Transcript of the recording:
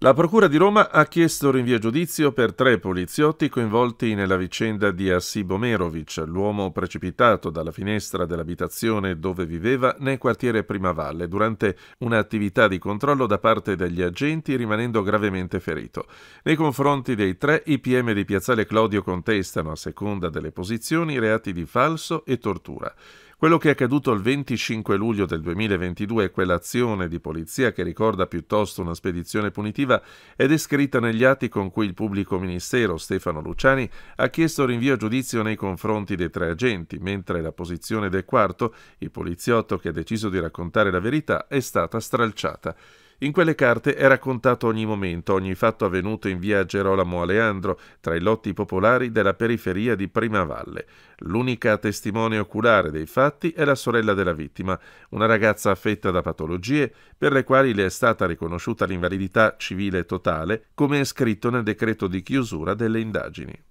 La Procura di Roma ha chiesto rinvio a giudizio per tre poliziotti coinvolti nella vicenda di Assibo Merovic, l'uomo precipitato dalla finestra dell'abitazione dove viveva nel quartiere Primavalle durante un'attività di controllo da parte degli agenti rimanendo gravemente ferito. Nei confronti dei tre i PM di Piazzale Clodio contestano, a seconda delle posizioni, reati di falso e tortura. Quello che è accaduto il 25 luglio del 2022 e quell'azione di polizia che ricorda piuttosto una spedizione punitiva è descritta negli atti con cui il pubblico ministero Stefano Luciani ha chiesto rinvio a giudizio nei confronti dei tre agenti, mentre la posizione del quarto, il poliziotto che ha deciso di raccontare la verità, è stata stralciata. In quelle carte è raccontato ogni momento, ogni fatto avvenuto in via Gerolamo Aleandro, tra i lotti popolari della periferia di Primavalle. L'unica testimone oculare dei fatti è la sorella della vittima, una ragazza affetta da patologie per le quali le è stata riconosciuta l'invalidità civile totale, come è scritto nel decreto di chiusura delle indagini.